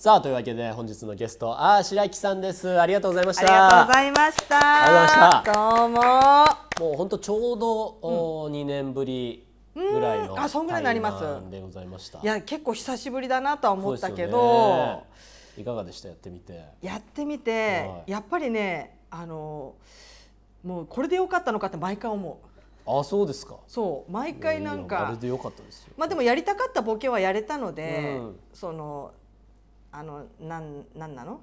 さあというわけで本日のゲストあー白木さんですありがとうございましたありがとうございましたありがとうございましたどうももう本当ちょうど、うん、2年ぶりぐらいのあそんぐらいになりますでございましたいや結構久しぶりだなとは思ったけど、ね、いかがでしたやってみてやってみて、はい、やっぱりねあのもうこれで良かったのかって毎回思うあそうですかそう毎回なんかれでで良かったすよまあでもやりたかったボケはやれたので、うん、そのあのなんなんなの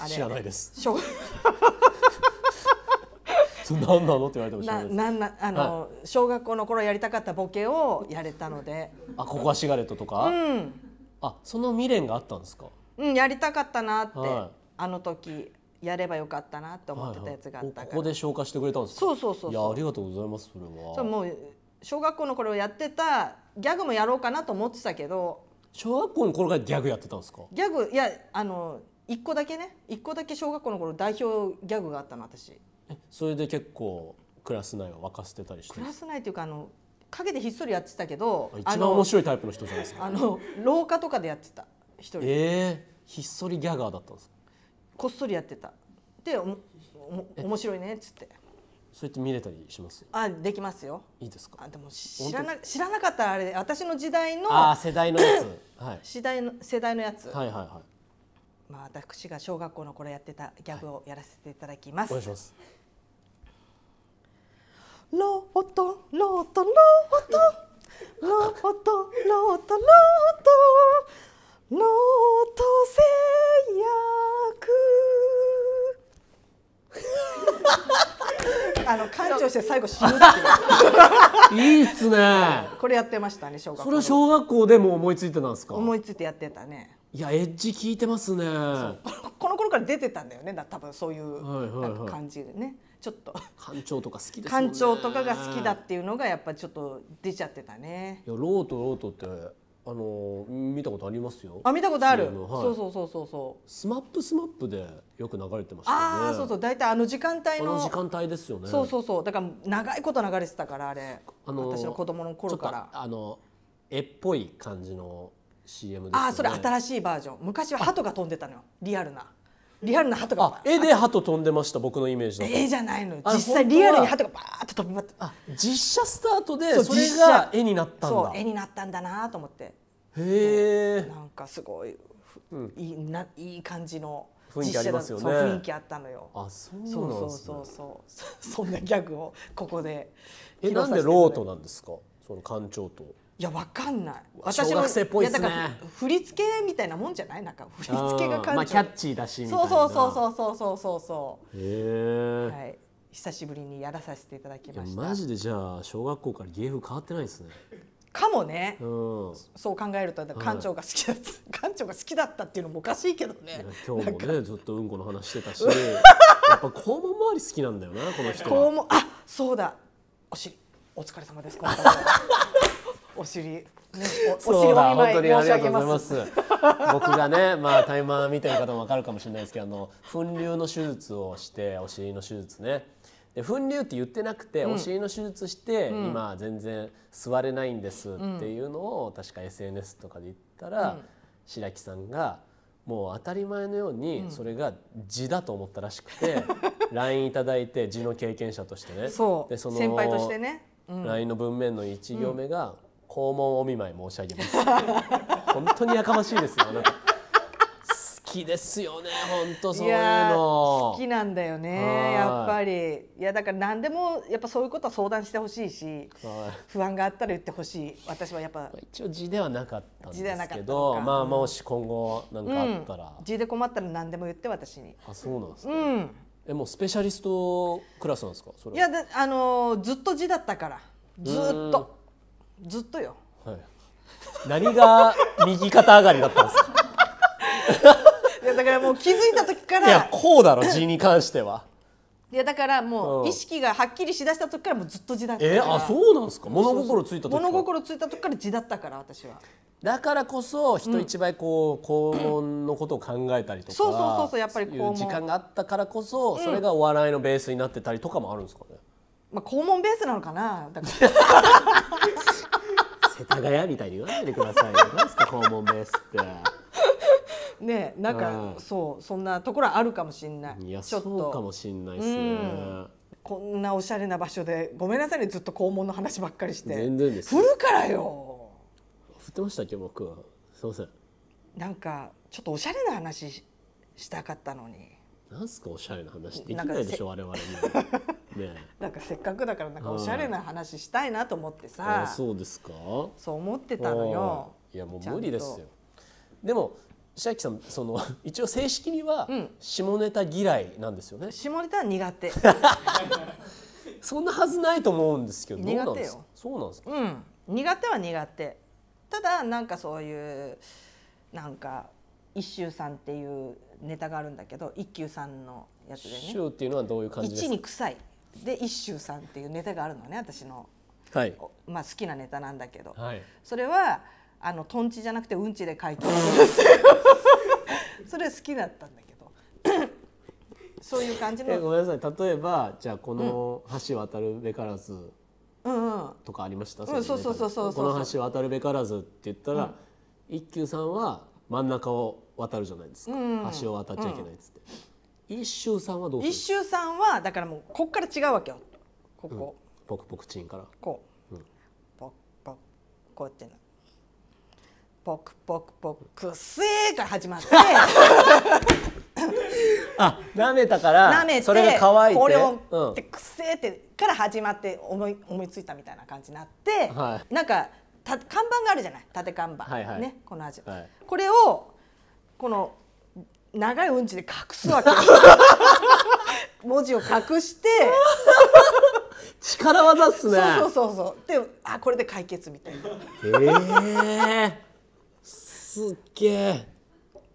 あれ知らないですしょ何 なのって言われても知らななんなあの、はい、小学校の頃やりたかったボケをやれたのであここはシガレットとか、うん、あその未練があったんですかうんやりたかったなって、はい、あの時やればよかったなって思ってたやつがあったから、はいはい、ここで消化してくれたんですそうそうそういやありがとうございますそれはそうもう小学校の頃やってたギャグもやろうかなと思ってたけど小学校の頃からギャグやってたんですかギャグいやあの一個だけね一個だけ小学校の頃代表ギャグがあったの私それで結構クラス内を沸かせてたりしてクラス内っていうかあの陰でひっそりやってたけど一番面白いタイプの人じゃないですかあの廊下とかでやってた一人ええー、ひっそりギャガーだったんですこっそりやってたでおお面白いねっつってそうやって見れたりしますあできますよいいですかあでも知らな知らなかったらあれ私の時代のあ 世代のやつ、はい、世代の世代のやつはいはいはいまあ私が小学校の頃やってたギャグをやらせていただきます、はい、お願いしますロートロートロートロートロートロートロートロートーあの館長して最後死ぬっていう。いいっすね。これやってましたね小学校。それは小学校でも思いついてなんですか。思いついてやってたね。いやエッジ聞いてますね。この頃から出てたんだよね。多分そういう感じでね。はいはいはいちょっと館長とか好きです館長とかが好きだっていうのがやっぱちょっと出ちゃってたねいやロートロートってあの見たことありますよあ見たことある、はい、そうそうそうそうそうスマップスマップでよく流れてました、ね、ああ、そうそう、大体あの時間帯の。時間帯ですよね。そうそうそう、だから長いこと流れてたから、あれ。あの私の子供の頃から。あの、絵っぽい感じの CM です、ね、ああ、それ新しいバージョン。昔は鳩が飛んでたのよ。リアルな。リアルな鳩が。絵で鳩飛んでました、僕のイメージだと。絵じゃないの。実際リアルに鳩がバーッと飛びまって。あ、実写スタートでそれが絵になったんだ。絵になったんだなと思って。へえ。なんかすごい、いいないい感じの。雰囲気ありますよね雰囲気あったのよあそうなんです、ね、そうそうそうそ んなギャグをここでえなんでロートなんですかその館長といやわかんない私もいやだから振り付けみたいなもんじゃないなんか振り付けが館長、まあ、キャッチーだしいそうそうそうそうそうそうそうへえ、はい、久しぶりにやらさせていただきましたマジでじゃあ小学校から芸風変わってないですねかもね、うん、そう考えると館長が好きだった、はい、館長が好きだったっていうのもおかしいけどね今日もねずっとうんこの話してたし やっぱ肛門周り好きなんだよなこの人肛門あそうだおしお疲れ様です今回 お尻ねおお尻お見舞い申し上げます僕がねまあタイマー見てる方もわかるかもしれないですけどあの粉瘤の手術をしてお尻の手術ねで粉瘤って言ってなくて、うん、お尻の手術して、うん、今全然座れないんですっていうのを、確か SNS とかで言ったら、うん、白木さんがもう当たり前のようにそれが痔だと思ったらしくて、LINE いだいて痔の経験者としてねでその先輩としてね、うん、LINE の文面の1行目が、肛門お見舞い申し上げます」本当にやかましいですよね。きですよね本当そういうの好きなんだよねやっぱりいやだから何でもやっぱそういうことは相談してほしいし不安があったら言ってほしい私はやっぱ一応字ではなかったんですけどまあもし今後何かあったら、うん、字で困ったら何でも言って私にあそうなんですか、うんえもうスペシャリストクラスなんですかいやあのー、ずっと字だったからずっとずっとよ、はい、何が右肩上がりだったんですか もう気づいた時からいやこうだろ字に関しては いやだからもう意識がはっきりしだした時からもうずっと字だったからえー、あそうなんですか物心ついた時物心ついた時から字だったから私はだからこそ人一倍こう、うん、肛門のことを考えたりとかそうそうそうそうやっぱりこう時間があったからこそ、それがお笑いのベースになってたりとかもあるんですかね、まあ、肛門ベースなのかなだから 世田谷みたいに言わないでくださいよ何ですか肛門ベースって。ねなんか、そうそんなところあるかもしれないいやちょっとそうかもしれないですね、こんなおしゃれな場所でごめんなさいねずっと肛門の話ばっかりして全然です降るからよ降ってましたっけ僕はすいませんなんかちょっとおしゃれな話したかったのになんすかおしゃれな話できないでしょ我々も。ねなんかせっかくだからなんかおしゃれな話したいなと思ってさそうですかそう思ってたのよいやもう無理ですよでも白木さんその 一応正式には下ネタ嫌いなんですよね、うん、下ネタは苦手 そんなはずないと思うんですけど苦手よそうなんですか、うん、苦手は苦手ただなんかそういうなんか一周さんっていうネタがあるんだけど一休さんのやつでね一休っていうのはどういう感じ一に臭いで一周さんっていうネタがあるのね私の、はいまあ、好きなネタなんだけど、はい、それはあのトンチじゃなくてうんちで書いてるんですよそれ好きだったんだけどそういう感じのごめんなさい例えばじゃあこの橋渡るべからず、うんとかありました、うん、そうそうそうそうこの橋渡るべからずって言ったら、うん一休さんは真ん中を渡るじゃないですか、うん、橋を渡っちゃいけないっつって、うん、一周さんはどう一周さんはだからもうこっから違うわけよここ、うん、ポクポクチンからこう、うん、ポクポクこうやってなポクポクポクくっせーから始まって あ舐めたから舐めてそれが乾いてこれを、ってくっせーってから始まって思い思いついたみたいな感じになって、はい、なんかた看板があるじゃない縦看板、はいはい、ねこの味、はい、これをこの長いうんちで隠すわけ 文字を隠して力技っすねそうそうそうそうであこれで解決みたいなへえーすっげえ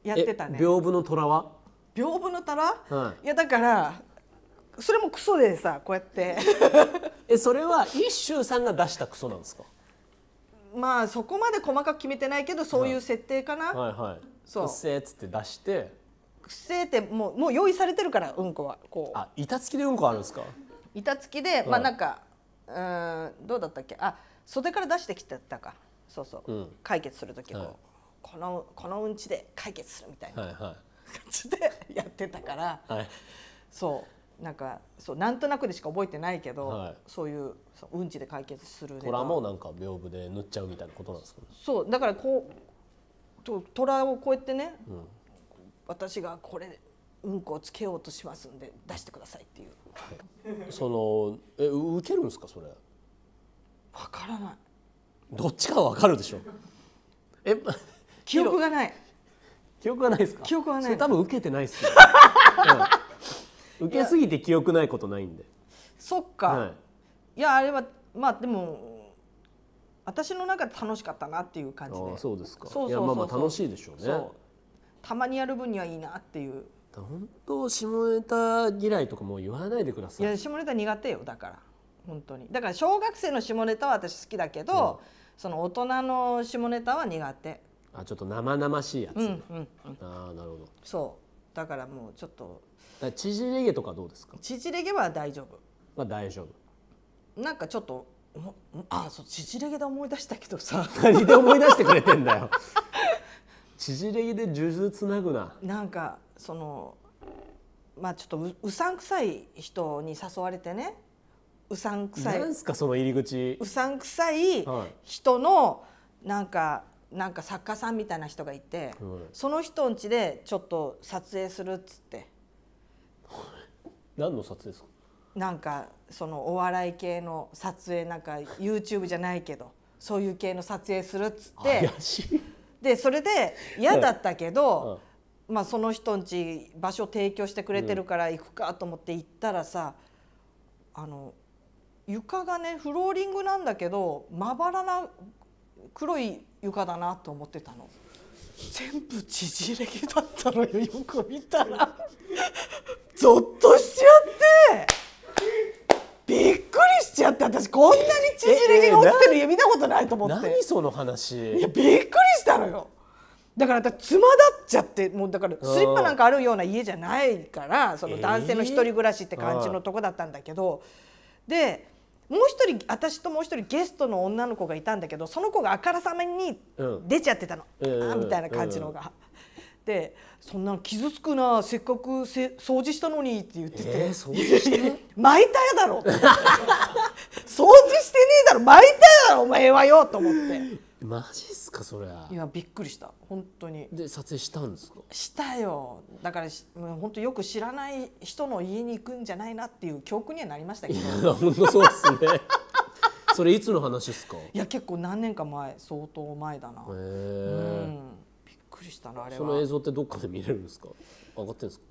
やってたね屏風の虎は屏風の虎、はい、いやだからそれもクソでさこうやって えそれは一周さんが出したクソなんですかまあそこまで細かく決めてないけどそういう設定かな、はい、はいはいそうっつって出してくせってもうもう用意されてるからうんこはこうあ板付きでうんこあるんですか板付きで、はい、まあなんかうんどうだったっけあ袖から出してきてたかそうそう、うん、解決する時こう、はいこのこのうんちで解決するみたいな感じでやってたから、はい、そうなんかそうなんとなくでしか覚えてないけど、はい、そういうそううんちで解決する虎もなんか屏風で塗っちゃうみたいなことなんですか、ね、そうだからこうと虎をこうやってね、うん、私がこれうんこをつけようとしますんで出してくださいっていう、はい、そのえ受けるんですかそれわからないどっちかわかるでしょえ記憶がない記憶がないですか記憶がない多分受けてないっすよ、うん、受けすぎて記憶ないことないんでそっか、はい、いやあれはまあでも私の中で楽しかったなっていう感じでそうですかそうそうそうまあまあ楽しいでしょうねたまにやる分にはいいなっていう本当下ネタ嫌いとかもう言わないでくださいいや下ネタ苦手よだから本当にだから小学生の下ネタは私好きだけど、うん、その大人の下ネタは苦手あちょっと生々しいやつ、うんうんうん、ああなるほどそうだからもうちょっと縮れ毛とかどうですか縮れ毛は大丈夫まあ大丈夫なんかちょっとあそう縮れ毛で思い出したけどさ何で思い出してくれてんだよ縮れ毛で数珠つなぐななんかそのまあちょっとううさんくさい人に誘われてねうさんくさいなんすかその入り口うさんくさい人の、なんかなんか作家さんみたいな人がいて、はい、その人ん家でちょっと撮影するっつって何の撮影ですかなんかそのお笑い系の撮影なんか YouTube じゃないけどそういう系の撮影するっつってでそれで嫌だったけど、まあ、その人んち場所提供してくれてるから行くかと思って行ったらさ、あの床がねフローリングなんだけどまばらな黒い床だなと思ってたの全部縮れ毛だったのよ よく見たらゾッとしちゃってびっくりしちゃって私こんなに縮れ毛が落ちてる家見たことないと思って何その話いやびっくりしたのよだからつまだっちゃってもうだからスリッパなんかあるような家じゃないからその男性の一人暮らしって感じのとこだったんだけど、でもう一人私ともう一人ゲストの女の子がいたんだけどその子があからさまに出ちゃってたの、うん、あみたいな感じのが。うん、でそんな傷つくなせっかくせ掃除したのにって言ってて、えー、巻いたやだろ掃除してねえだろ巻いたやだろお前はよと思って。マジっすかそれいやびっくりした本当にで撮影したんですかしたよだからもう本当よく知らない人の家に行くんじゃないなっていう教訓にはなりましたけどいや本当そうですね それいつの話ですかいや結構何年か前相当前だなへえ、うん、びっくりしたなあれはその映像ってどっかで見れるんですか上がってんですか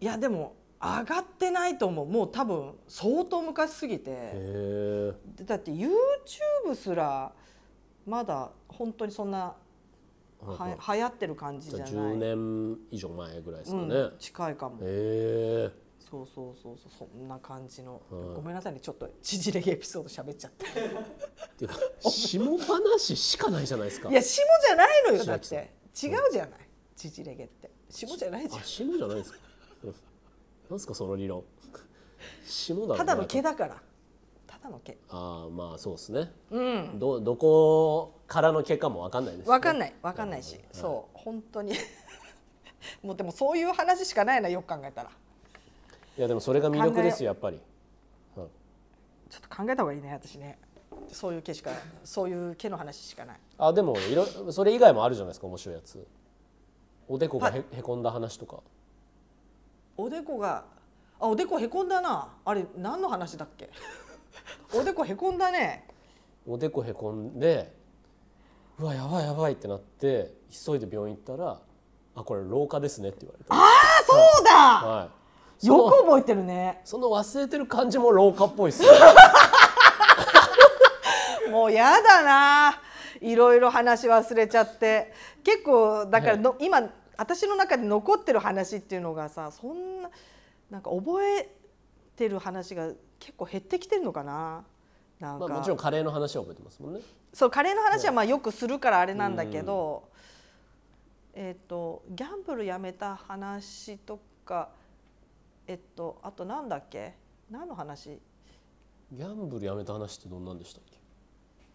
いやでも上がってないと思うもう多分相当昔すぎてだって YouTube すらまだ本当にそんなは流行ってる感じじゃない10年以上前ぐらいですかね、うん、近いかもええそうそうそうそうそんな感じの、はい、ごめんなさいねちょっと縮れエピソード喋っちゃってっ ていうか下話しかないじゃないですかいや下じゃないのよだって違うじゃない縮れ毛って下じゃないじゃん下じゃないですかなんすかその理論 下だただの毛だから肩の毛ああまあそうですね、うん、どどこからの毛かも分かんないです、ね、分かんない分かんないし、うそう本当に もうでもそういう話しかないなよく考えたらいやでもそれが魅力ですよやっぱり、うん、ちょっと考えた方がいいね私ねそういう毛しかそういう毛の話しかないあでもいろそれ以外もあるじゃないですか面白いやつおでこがへへこんだ話とかおでこがあおでこへこんだなあれ何の話だっけおでこへこんだねおでこへこんでうわやばいやばいってなって急いで病院行ったらあこれ老化ですねって言われたああそうだ、はいはい、よく覚えてるねその忘れてる感じも老化っぽいっす もうやだないろいろ話忘れちゃって結構だからの、はい、今私の中で残ってる話っていうのがさそんななんか覚えてる話が結構減ってきてるのかな。なんか、まあ、もちろんカレーの話は覚えてますもんね。そうカレーの話はまあよくするからあれなんだけど、えっ、ー、とギャンブルやめた話とか、えっとあとなんだっけ？何の話？ギャンブルやめた話ってどんなんでしたっけ？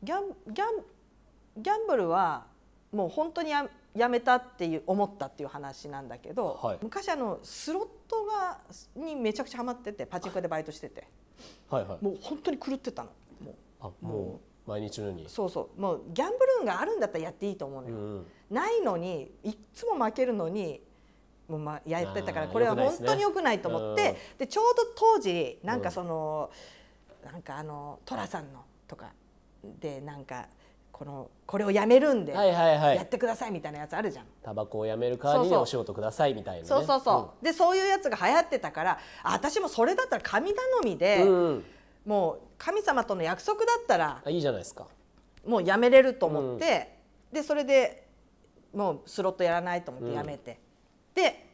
ギャンギャンギャンブルはもう本当にややめたっていう思ったっていう話なんだけど、はい、昔あのスロットがにめちゃくちゃハマっててパチンコでバイトしてて、はいはい、もう本当に狂ってたのもうあもう毎日のようにそうそうもうギャンブル運があるんだったらやっていいと思うのよ、うん、ないのにいつも負けるのにもうまやってたからこれは本当に良くないと思って、ね、でちょうど当時なんかその、うん、なんかあの寅さんのとかでなんか。このこれをやめるんで、やってくださいみたいなやつあるじゃんタバコをやめる代わりにお仕事くださいみたいな、ね、そうそうそう、うん、でそういうやつが流行ってたから私もそれだったら神頼みで、うん、もう神様との約束だったらいいじゃないですかもうやめれると思って、うん、でそれでもうスロットやらないと思ってやめて、で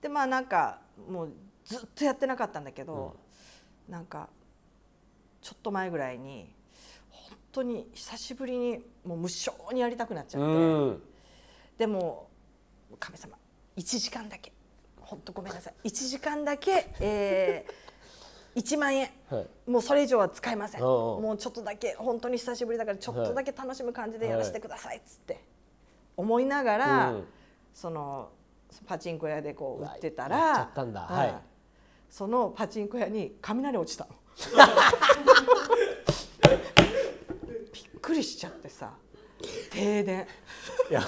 でまあなんかもうずっとやってなかったんだけど、うん、なんかちょっと前ぐらいに当に久しぶりにもう無性にやりたくなっちゃって、うん、でも神様1時間だけ本当ごめんなさい1時間だけ、えー、1万円、はい、もうそれ以上は使えませんもうちょっとだけ本当に久しぶりだからちょっとだけ楽しむ感じでやらせてくださいっつって思いながら、そのパチンコ屋でこう売ってたらそのパチンコ屋に雷落ちたの。くりしちゃってさ停電いや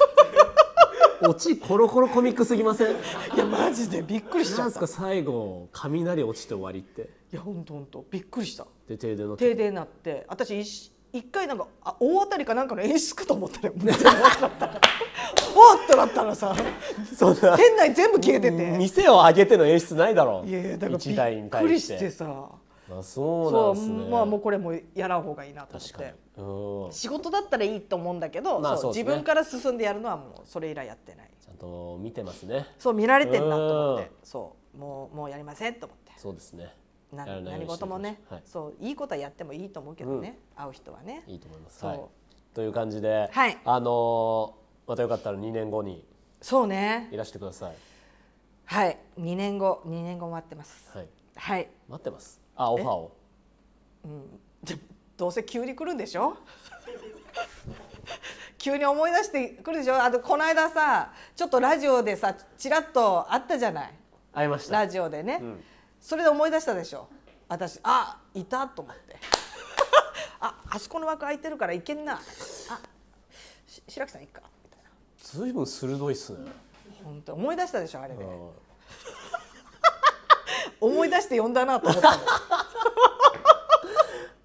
落ちコロコロコミックすぎませんいやマジでびっくりしちゃったか最後雷落ちて終わりっていやほんとほんとびっくりしたで停電なって停電なって私一一回なんかあ大当たりかなんかの演出かと思ったら全然終わかったおっとなったらさそ店内全部消えてて店を上げての演出ないだろういやだからびっくりしてさあそうなんですねまあもうこれもやらん方がいいなと思って仕事だったらいいと思うんだけど、まあそうね、自分から進んでやるのはもうそれ以来やってないちゃんと見てますねそう見られてんなと思ってそうもうもうやりませんと思ってそうですねな何事もね、はい、そういいことはやってもいいと思うけどね、うん、会う人はねいいと思います、はい、という感じで、はい、あのー、またよかったら2年後にそうねいらしてくださいはい2年後2年後待ってますはい、はい、待ってますあオファーをうんどうせ急に来るんでしょ 急に思い出してくるでしょあとこの間さちょっとラジオでさちらっと会ったじゃない会いましたラジオでね、うん、それで思い出したでしょ私あいたと思って ああそこの枠空いてるから行けんなあ白木さん行くかみたいな随分鋭いっすね本当思い出したでしょあれで 思い出して呼んだなと思ったの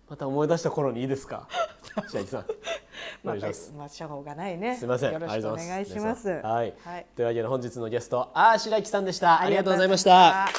また思い出した頃にいいですか。じ ゃ白石さん。まあ、まあ、しょうがないね。すみません。よろしくお願いします。はい、はい、というわけで、本日のゲスト、ああ、白木さんでした。ありがとうございました。